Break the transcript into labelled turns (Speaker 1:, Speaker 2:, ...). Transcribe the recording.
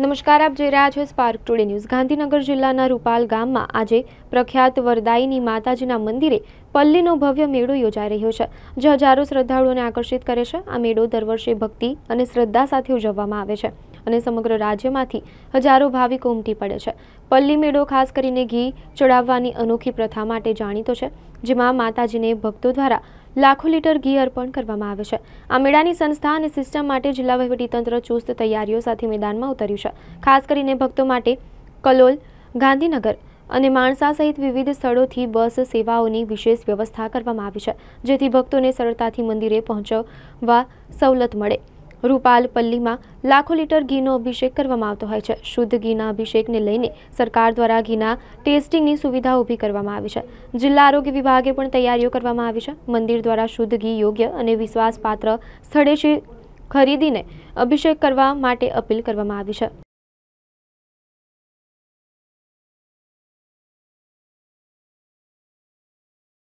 Speaker 1: નમસ્કાર આપ જોઈ રહ્યા છો સ્પાર્ક ટુડે ન્યૂઝ ગાંધીનગર જિલ્લાના રૂપાલ ગામમાં આજે પ્રખ્યાત વરદાયીની માતાજીના મંદિરે પલ્લીનો ભવ્ય મેળો યોજાઈ રહ્યો છે જે હજારો શ્રદ્ધાળુઓને આકર્ષિત કરે છે આ મેળો દર વર્ષે ભક્તિ અને શ્રદ્ધા સાથે ઉજવવામાં આવે છે અને સમગ્ર રાજ્યમાંથી હજારો ભાવિકો ઉમટી પડે છે પલ્લી મેળો ખાસ કરીને ઘી ચડાવવાની અનોખી પ્રથા માટે જાણીતો છે જેમાં માતાજીને ભક્તો દ્વારા લાખો લીટર ઘી અર્પણ કરવામાં આવે છે આ મેળાની સંસ્થા અને સિસ્ટમ માટે જિલ્લા વહીવટીતંત્ર ચુસ્ત તૈયારીઓ સાથે મેદાનમાં ઉતર્યું છે ખાસ કરીને ભક્તો માટે કલોલ ગાંધીનગર અને માણસા સહિત વિવિધ સ્થળોથી બસ સેવાઓની વિશેષ વ્યવસ્થા કરવામાં આવી છે જેથી ભક્તોને સરળતાથી મંદિરે પહોંચવા સવલત મળે રૂપાલપલ્લીમાં લાખો લીટર ઘીનો અભિષેક કરવામાં આવતો હોય છે શુદ્ધ ઘીના અભિષેકને લઈને સરકાર દ્વારા ઘીના ટેસ્ટિંગની સુવિધા ઊભી કરવામાં આવી છે જિલ્લા આરોગ્ય વિભાગે પણ તૈયારીઓ કરવામાં આવી છે મંદિર દ્વારા શુદ્ધ ઘી યોગ્ય અને વિશ્વાસપાત્ર સ્થળેથી ખરીદીને અભિષેક કરવા માટે અપીલ કરવામાં આવી છે